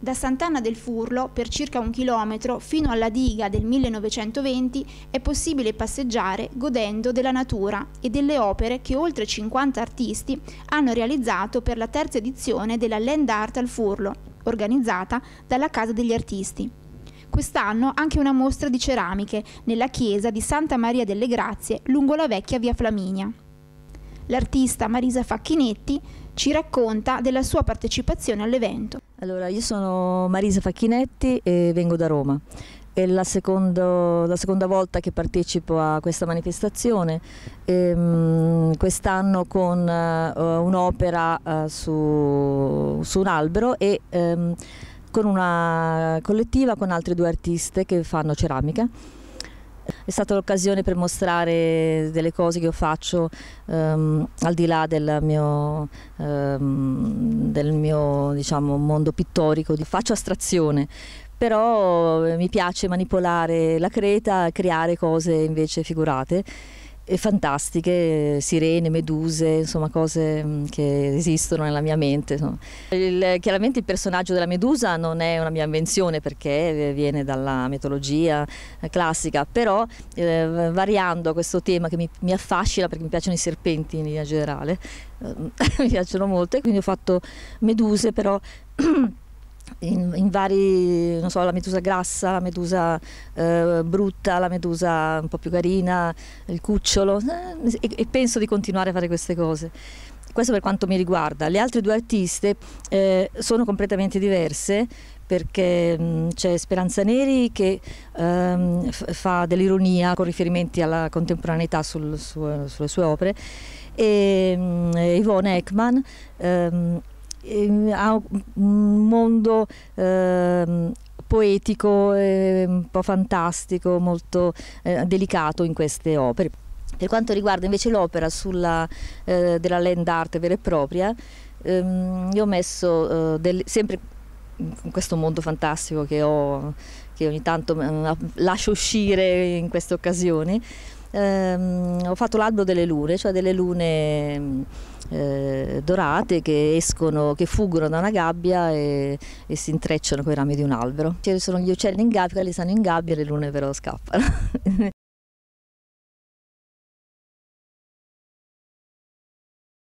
da Sant'Anna del Furlo per circa un chilometro fino alla diga del 1920 è possibile passeggiare godendo della natura e delle opere che oltre 50 artisti hanno realizzato per la terza edizione della Land Art al Furlo, organizzata dalla Casa degli Artisti. Quest'anno anche una mostra di ceramiche nella chiesa di Santa Maria delle Grazie lungo la vecchia via Flaminia. L'artista Marisa Facchinetti ci racconta della sua partecipazione all'evento. Allora, io sono Marisa Facchinetti e vengo da Roma. È la, secondo, la seconda volta che partecipo a questa manifestazione, ehm, quest'anno con uh, un'opera uh, su, su, un albero e um, con una collettiva con altre due artiste che fanno ceramica. È stata l'occasione per mostrare delle cose che io faccio ehm, al di là del mio, ehm, del mio diciamo, mondo pittorico, faccio astrazione però eh, mi piace manipolare la creta, creare cose invece figurate fantastiche, sirene, meduse, insomma cose mm, che esistono nella mia mente. Il, chiaramente il personaggio della medusa non è una mia invenzione perché eh, viene dalla mitologia eh, classica, però eh, variando questo tema che mi, mi affascina perché mi piacciono i serpenti in linea generale, mi piacciono molto e quindi ho fatto meduse però... in, in, vari, non so, la medusa grassa, la medusa eh, brutta, la medusa un po' più carina, il cucciolo eh, e, e, penso di continuare a fare queste cose. Questo per quanto mi riguarda. Le altre due artiste eh, sono completamente diverse perché c'è Speranza Neri che ehm, fa dell'ironia con riferimenti alla contemporaneità sul, su, sulle sue opere e ehm, Yvonne Ekman ehm, Ehm, ha un mondo eh, poetico, eh, un po' fantastico, molto eh, delicato in queste opere. Per quanto riguarda invece l'opera eh, della land art vera e propria, ehm, io ho messo eh, del, sempre in questo mondo fantastico che ho che ogni tanto mm, lascio uscire in queste occasioni ehm, ho fatto l'albero delle lune, cioè delle lune eh, dorate che escono, che fuggono da una gabbia e, e si intrecciano con i rami di un albero. Ci sono gli uccelli in gabbia, li stanno in gabbia, e le lune però scappano.